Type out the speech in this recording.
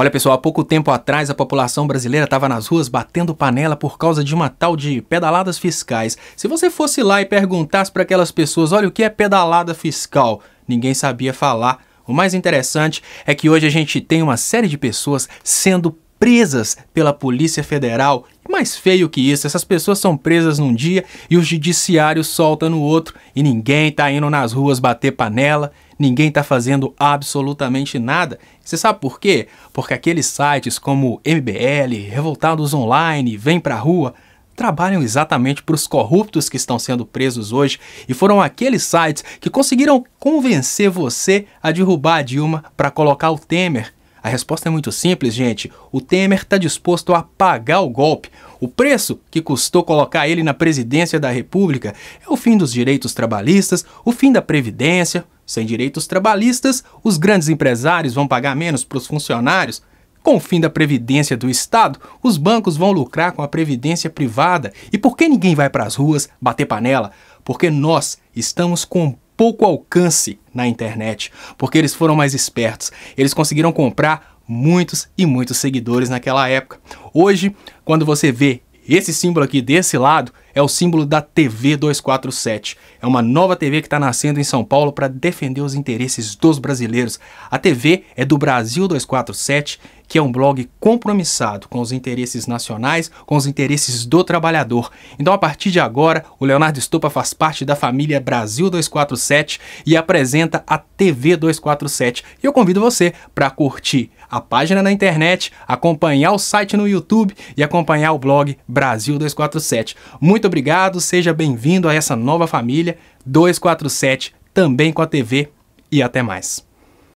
Olha, pessoal, há pouco tempo atrás a população brasileira estava nas ruas batendo panela por causa de uma tal de pedaladas fiscais. Se você fosse lá e perguntasse para aquelas pessoas, olha o que é pedalada fiscal, ninguém sabia falar. O mais interessante é que hoje a gente tem uma série de pessoas sendo presas pela Polícia Federal. Mais feio que isso, essas pessoas são presas num dia e o judiciário solta no outro e ninguém tá indo nas ruas bater panela, ninguém tá fazendo absolutamente nada. Você sabe por quê? Porque aqueles sites como MBL, Revoltados Online, Vem Pra Rua, trabalham exatamente para os corruptos que estão sendo presos hoje e foram aqueles sites que conseguiram convencer você a derrubar a Dilma para colocar o Temer a resposta é muito simples, gente. O Temer está disposto a pagar o golpe. O preço que custou colocar ele na presidência da República é o fim dos direitos trabalhistas, o fim da Previdência. Sem direitos trabalhistas, os grandes empresários vão pagar menos para os funcionários. Com o fim da previdência do Estado, os bancos vão lucrar com a previdência privada. E por que ninguém vai para as ruas bater panela? Porque nós estamos com pouco alcance na internet, porque eles foram mais espertos. Eles conseguiram comprar muitos e muitos seguidores naquela época. Hoje, quando você vê esse símbolo aqui desse lado é o símbolo da TV 247. É uma nova TV que está nascendo em São Paulo para defender os interesses dos brasileiros. A TV é do Brasil 247 que é um blog compromissado com os interesses nacionais, com os interesses do trabalhador. Então, a partir de agora, o Leonardo Estopa faz parte da família Brasil 247 e apresenta a TV 247. E eu convido você para curtir a página na internet, acompanhar o site no YouTube e acompanhar o blog Brasil 247. Muito obrigado, seja bem-vindo a essa nova família 247 também com a TV e até mais.